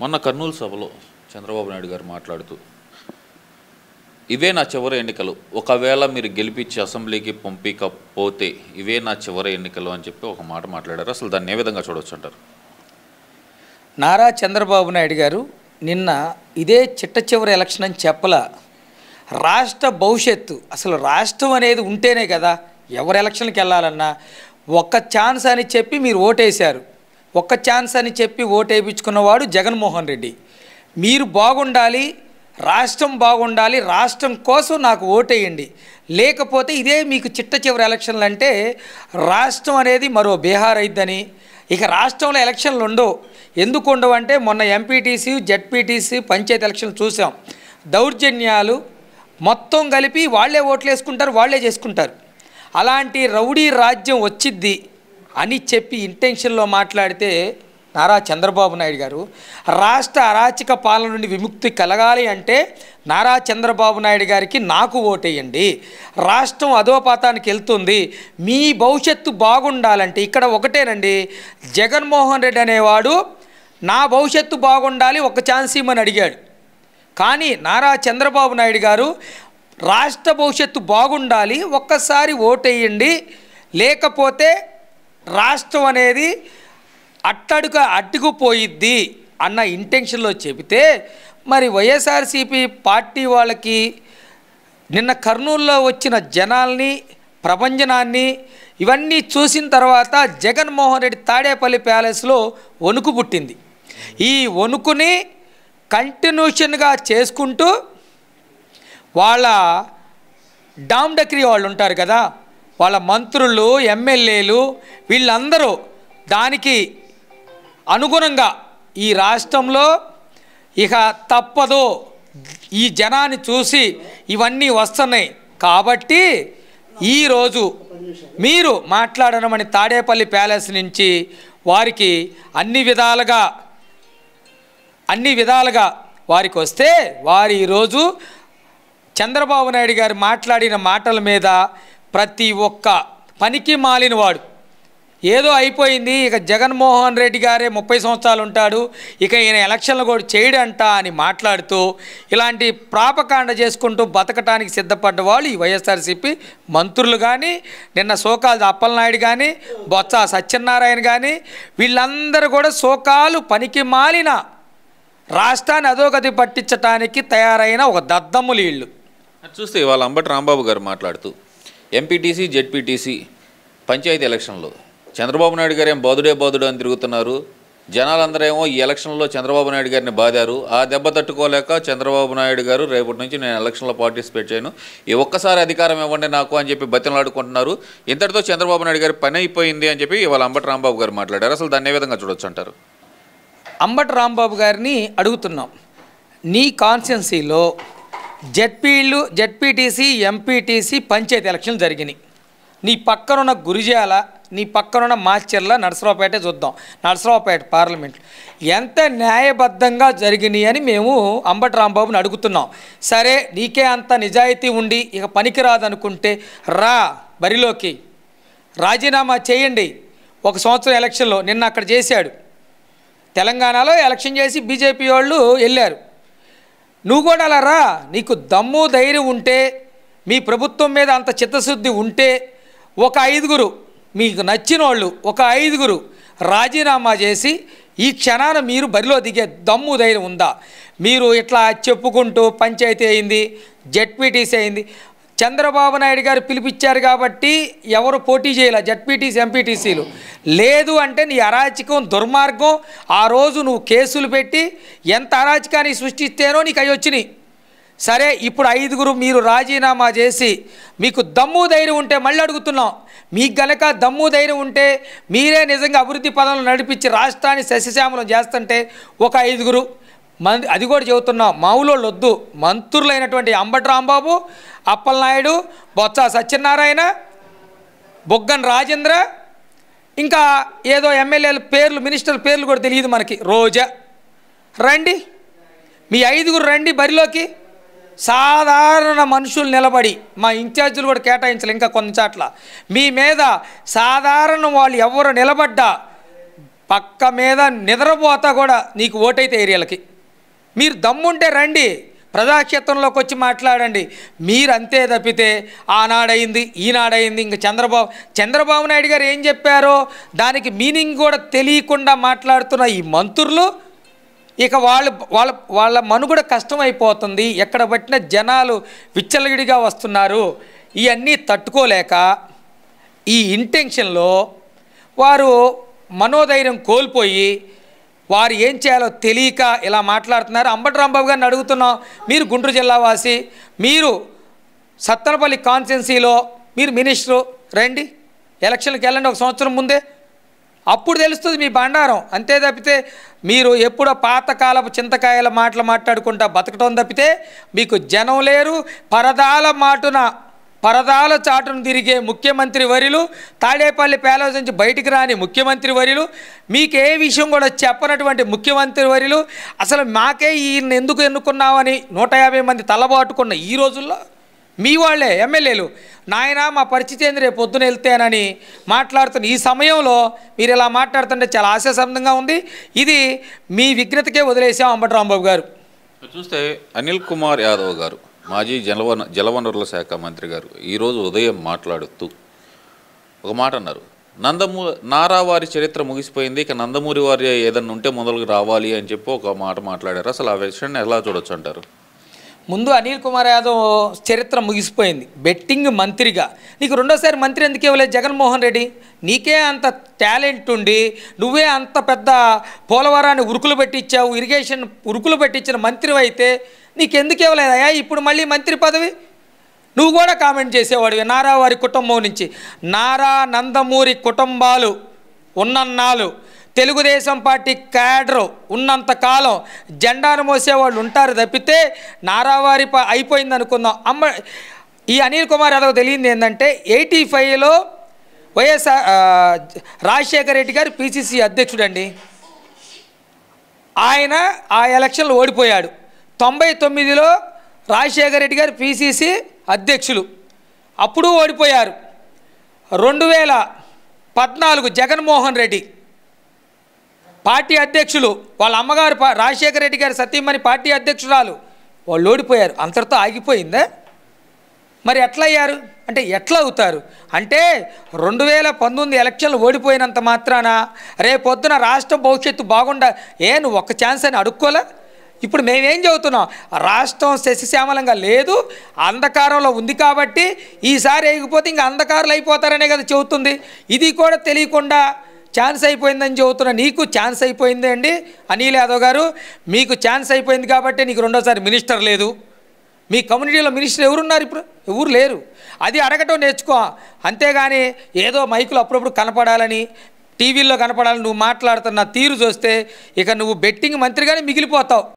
మొన్న కర్నూలు సభలో చంద్రబాబు నాయుడు గారు మాట్లాడుతూ ఇవే నా చివరి ఎన్నికలు ఒకవేళ మీరు గెలిపించి అసెంబ్లీకి పంపించకపోతే ఇవే నా చివరి ఎన్నికలు అని చెప్పి ఒక మాట మాట్లాడారు అసలు దాన్ని ఏ విధంగా చూడవచ్చు అంటారు నారా చంద్రబాబు నాయుడు గారు నిన్న ఇదే చిట్ట చివరి ఎలక్షన్ అని చెప్పలా రాష్ట్ర భవిష్యత్తు అసలు రాష్ట్రం అనేది ఉంటేనే కదా ఎవరు ఎలక్షన్కి వెళ్ళాలన్నా ఒక్క ఛాన్స్ అని చెప్పి మీరు ఓటేశారు ఒక్క ఛాన్స్ అని చెప్పి ఓటేపించుకున్నవాడు జగన్మోహన్ రెడ్డి మీరు బాగుండాలి రాష్ట్రం బాగుండాలి రాష్ట్రం కోసం నాకు ఓటేయండి లేకపోతే ఇదే మీకు చిట్ట చివరి ఎలక్షన్లు అంటే రాష్ట్రం అనేది మరో బీహార్ అయిద్దని ఇక రాష్ట్రంలో ఎలక్షన్లు ఉండవు ఎందుకు ఉండవు అంటే మొన్న ఎంపీటీసీ జడ్పీటీసీ పంచాయతీ ఎలక్షన్లు చూసాం దౌర్జన్యాలు మొత్తం కలిపి వాళ్లే ఓట్లు వేసుకుంటారు వాళ్లే చేసుకుంటారు అలాంటి రౌడీ రాజ్యం వచ్చిద్ది అని చెప్పి ఇంటెన్షన్లో మాట్లాడితే నారా చంద్రబాబు నాయుడు గారు రాష్ట్ర అరాచక పాలన నుండి విముక్తి కలగాలి అంటే నారా చంద్రబాబు నాయుడు గారికి నాకు ఓటేయండి రాష్ట్రం అధోపాతానికి వెళ్తుంది మీ భవిష్యత్తు బాగుండాలంటే ఇక్కడ ఒకటేనండి జగన్మోహన్ రెడ్డి అనేవాడు నా భవిష్యత్తు బాగుండాలి ఒక ఛాన్స్ ఇమ్మని అడిగాడు కానీ నారా చంద్రబాబు నాయుడు గారు రాష్ట్ర భవిష్యత్తు బాగుండాలి ఒక్కసారి ఓటేయండి లేకపోతే రాష్ట్రం అనేది అట్టడుక పోయిద్ది అన్న ఇంటెన్షన్లో చెబితే మరి వైఎస్ఆర్సీపీ పార్టీ వాళ్ళకి నిన్న కర్నూలులో వచ్చిన జనాల్ని ప్రపంచనాన్ని ఇవన్నీ చూసిన తర్వాత జగన్మోహన్ రెడ్డి తాడేపల్లి ప్యాలెస్లో వణుకు పుట్టింది ఈ వణుకుని కంటిన్యూషన్గా చేసుకుంటూ వాళ్ళ డామ్ డక్రీ వాళ్ళు ఉంటారు కదా వాళ్ళ మంత్రులు ఎమ్మెల్యేలు వీళ్ళందరూ దానికి అనుగుణంగా ఈ రాష్ట్రంలో ఇక తప్పదు ఈ జనాన్ని చూసి ఇవన్నీ వస్తున్నాయి కాబట్టి ఈరోజు మీరు మాట్లాడనమని తాడేపల్లి ప్యాలెస్ నుంచి వారికి అన్ని విధాలుగా అన్ని విధాలుగా వారికి వస్తే వారు ఈరోజు చంద్రబాబు నాయుడు గారు మాట్లాడిన మాటల మీద ప్రతి ఒక్క పనికి మాలినవాడు ఏదో అయిపోయింది ఇక జగన్మోహన్ రెడ్డి గారే ముప్పై సంవత్సరాలు ఉంటాడు ఇక ఈయన ఎలక్షన్లు కూడా చేయడంట అని మాట్లాడుతూ ఇలాంటి ప్రాపకాండ చేసుకుంటూ బతకటానికి సిద్ధపడ్డ వాళ్ళు ఈ వైఎస్ఆర్సిపి మంత్రులు కానీ నిన్న సోకాలు అప్పలనాయుడు కానీ బొత్స సత్యనారాయణ కానీ వీళ్ళందరూ కూడా సోకాలు పనికి మాలిన రాష్ట్రాన్ని అధోగతి పట్టించడానికి తయారైన ఒక దద్దమ్ములు వీళ్ళు చూస్తే ఇవాళ అంబటి రాంబాబు గారు మాట్లాడుతూ ఎంపీటీసీ జెడ్పీటీసీ పంచాయతీ ఎలక్షన్లు చంద్రబాబు నాయుడు గారు ఏం బాధుడే బాధుడు అని తిరుగుతున్నారు జనాలందరూ ఏమో ఈ ఎలక్షన్లో చంద్రబాబు నాయుడు గారిని బాధారు ఆ దెబ్బ తట్టుకోలేక చంద్రబాబు నాయుడు గారు రేపటి నుంచి నేను ఎలక్షన్లో పార్టిసిపేట్ చేయను ఈ ఒక్కసారి అధికారం ఇవ్వండి నాకు అని చెప్పి బతిలాడుకుంటున్నారు ఇంతటితో చంద్రబాబు నాయుడు గారి పని అయిపోయింది అని చెప్పి ఇవాళ అంబటి రాంబాబు గారు మాట్లాడారు అసలు దాన్ని ఏ విధంగా చూడొచ్చు అంటారు అంబటి రాంబాబు గారిని అడుగుతున్నాం నీ కాన్స్టెన్సీలో జెడ్పీలు జెడ్పీటీసీ ఎంపీటీసీ పంచాయతీ ఎలక్షన్లు జరిగినాయి నీ పక్కనున్న గురిజాల నీ పక్కనున్న మాచర్ల నరసరావుపేట చూద్దాం నరసరావుపేట పార్లమెంట్ ఎంత న్యాయబద్ధంగా జరిగినాయి అని మేము అంబటి రాంబాబుని అడుగుతున్నాం సరే నీకే అంత నిజాయితీ ఉండి ఇక పనికిరాదనుకుంటే రా బరిలోకి రాజీనామా చేయండి ఒక సంవత్సరం ఎలక్షన్లో నిన్న అక్కడ చేశాడు తెలంగాణలో ఎలక్షన్ చేసి బీజేపీ వాళ్ళు వెళ్ళారు నువ్వు కూడా అలా రా నీకు దమ్ము ధైర్యం ఉంటే మీ ప్రభుత్వం మీద అంత చిత్తశుద్ధి ఉంటే ఒక ఐదుగురు మీకు నచ్చిన వాళ్ళు ఒక ఐదుగురు రాజీనామా చేసి ఈ క్షణాన మీరు బరిలో దిగే దమ్ము ధైర్యం ఉందా మీరు ఇట్లా చెప్పుకుంటూ పంచాయతీ అయింది జెడ్పీటీసీ అయింది చంద్రబాబు నాయుడు గారు పిలిపించారు కాబట్టి ఎవరు పోటీ చేయాల జడ్పీటీసీ ఎంపీటీసీలు లేదు అంటే నీ అరాచకం దుర్మార్గం ఆ రోజు నువ్వు కేసులు పెట్టి ఎంత అరాచకాన్ని సృష్టిస్తేనో నీకు అవి సరే ఇప్పుడు ఐదుగురు మీరు రాజీనామా చేసి మీకు దమ్ము ధైర్యం ఉంటే మళ్ళీ అడుగుతున్నాం మీకు గనక దమ్ము ధైర్యం ఉంటే మీరే నిజంగా అభివృద్ధి పదంలో నడిపించి రాష్ట్రాన్ని సస్యశ్యామలం చేస్తుంటే ఒక ఐదుగురు మన అది కూడా చెబుతున్నాం మామూలు వద్దు మంత్రులైనటువంటి అంబటి రాంబాబు అప్పలనాయుడు బొత్స సత్యనారాయణ బొగ్గన్ రాజేంద్ర ఇంకా ఏదో ఎమ్మెల్యేల పేర్లు మినిస్టర్ పేర్లు కూడా తెలియదు మనకి రోజా రండి మీ ఐదుగురు రండి బరిలోకి సాధారణ మనుషులు నిలబడి మా ఇన్ఛార్జీలు కూడా కేటాయించాలి ఇంకా కొన్ని చాట్ల మీ మీద సాధారణ వాళ్ళు ఎవరు నిలబడ్డా పక్క మీద నిద్రపోతా కూడా నీకు ఓటైతే ఏరియాలకి మీరు దమ్ముంటే రండి ప్రజాక్షేత్రంలోకి వచ్చి మాట్లాడండి మీరు అంతే తప్పితే ఆనాడైంది ఈనాడైంది ఇంక చంద్రబాబు చంద్రబాబు నాయుడు గారు ఏం చెప్పారో దానికి మీనింగ్ కూడా తెలియకుండా మాట్లాడుతున్న ఈ మంత్రులు ఇక వాళ్ళు వాళ్ళ వాళ్ళ మనుగడ కష్టమైపోతుంది ఎక్కడ పట్టిన జనాలు విచ్చలగిడిగా వస్తున్నారు ఇవన్నీ తట్టుకోలేక ఈ ఇంటెన్షన్లో వారు మనోధైర్యం కోల్పోయి వారు ఏం చేయాలో తెలియక ఇలా మాట్లాడుతున్నారు అంబటి రాంబాబు గారిని అడుగుతున్నాం మీరు గుంటూరు జిల్లా మీరు సత్తనపల్లి కాన్స్టిట్యున్సీలో మీరు మినిస్టరు రండి ఎలక్షన్కి వెళ్ళండి ఒక సంవత్సరం ముందే అప్పుడు తెలుస్తుంది మీ బండారం అంతే తప్పితే మీరు ఎప్పుడో పాతకాలపు చింతకాయల మాటలు మాట్లాడుకుంటా బతకటం తప్పితే మీకు జనం లేరు పరదాల మాటున పరదాల చాటును తిరిగే ముఖ్యమంత్రి వరిలు తాడేపల్లి ప్యాలెస్ నుంచి బయటికి రాని ముఖ్యమంత్రి వరిలు మీకే విషయం కూడా చెప్పనటువంటి ముఖ్యమంత్రి వరిలు అసలు మాకే ఈయన ఎందుకు ఎన్నుకున్నామని నూట మంది తలబాటుకున్న ఈ రోజుల్లో మీ వాళ్ళే ఎమ్మెల్యేలు నాయన మా ఏంది రేపు పొద్దున వెళ్తేనని మాట్లాడుతున్న ఈ సమయంలో మీరు ఇలా మాట్లాడుతుంటే చాలా ఆశాసందంగా ఉంది ఇది మీ విఘ్నతకే వదిలేసాం అంబటరాంబాబు గారు చూస్తే అనిల్ కుమార్ యాదవ్ గారు మాజీ జలవన జలవనరుల శాఖ మంత్రి గారు ఈరోజు ఉదయం మాట్లాడుతూ ఒక మాట అన్నారు నందమూ నారా వారి చరిత్ర ముగిసిపోయింది ఇక నందమూరి వారి ఏదన్నా ఉంటే మొదలుకు రావాలి అని చెప్పి ఒక మాట మాట్లాడారు అసలు ఆ విషయాన్ని ఎలా చూడొచ్చు అంటారు ముందు అనిల్ కుమార్ యాదవ్ చరిత్ర ముగిసిపోయింది బెట్టింగ్ మంత్రిగా నీకు రెండోసారి మంత్రి ఎందుకు ఇవ్వలేదు జగన్మోహన్ రెడ్డి నీకే అంత టాలెంట్ ఉండి నువ్వే అంత పెద్ద పోలవరాన్ని ఉరుకులు పెట్టించావు ఇరిగేషన్ ఉరుకులు పెట్టించిన మంత్రి అయితే నీకెందుకు ఇవ్వలేదయా ఇప్పుడు మళ్ళీ మంత్రి పదవి నువ్వు కూడా కామెంట్ చేసేవాడివి నారా వారి కుటుంబం నుంచి నారా నందమూరి కుటుంబాలు ఉన్నన్నాళ్ళు తెలుగుదేశం పార్టీ క్యాడరు ఉన్నంతకాలం జెండాను మోసేవాళ్ళు ఉంటారు తప్పితే నారావారి అయిపోయింది అనుకుందాం అమ్మ ఈ అనిల్ కుమార్ యాదవ్ తెలియంది ఏంటంటే ఎయిటీ ఫైవ్లో వైఎస్ఆర్ రాజశేఖర రెడ్డి గారు పిసిసి అధ్యక్షుడండి ఆయన ఆ ఎలక్షన్లో ఓడిపోయాడు తొంభై తొమ్మిదిలో రాజశేఖర రెడ్డి గారు పిసిసి అధ్యక్షులు అప్పుడు ఓడిపోయారు రెండు వేల పద్నాలుగు జగన్మోహన్ రెడ్డి పార్టీ అధ్యక్షులు వాళ్ళ అమ్మగారు రాజశేఖర రెడ్డి గారు సతీమణి పార్టీ అధ్యక్షురాలు వాళ్ళు ఓడిపోయారు అంతటితో ఆగిపోయిందా మరి ఎట్లా అయ్యారు అంటే ఎట్లా అవుతారు అంటే రెండు వేల పంతొమ్మిది ఎలక్షన్లు ఓడిపోయినంత మాత్రాన రేపొద్దున రాష్ట్రం భవిష్యత్తు బాగుండ ఏ నువ్వు ఒక్క ఛాన్స్ అని అడుక్కోలే ఇప్పుడు మేమేం చదువుతున్నాం రాష్ట్రం శశిశ్యామలంగా లేదు అంధకారంలో ఉంది కాబట్టి ఈసారి వేయకపోతే ఇంక అంధకారులు అయిపోతారనే కదా చెబుతుంది ఇది కూడా తెలియకుండా ఛాన్స్ అయిపోయిందని చెబుతున్నా నీకు ఛాన్స్ అయిపోయింది అండి అనిల్ యాదవ్ గారు మీకు ఛాన్స్ అయిపోయింది కాబట్టి నీకు రెండోసారి మినిస్టర్ లేదు మీ కమ్యూనిటీలో మినిస్టర్ ఎవరున్నారు ఇప్పుడు ఎవరు లేరు అది అడగటం నేర్చుకో అంతేగాని ఏదో మైకులు అప్పుడప్పుడు కనపడాలని టీవీల్లో కనపడాలని నువ్వు మాట్లాడుతున్న తీరు చూస్తే ఇక నువ్వు బెట్టింగ్ మంత్రిగానే మిగిలిపోతావు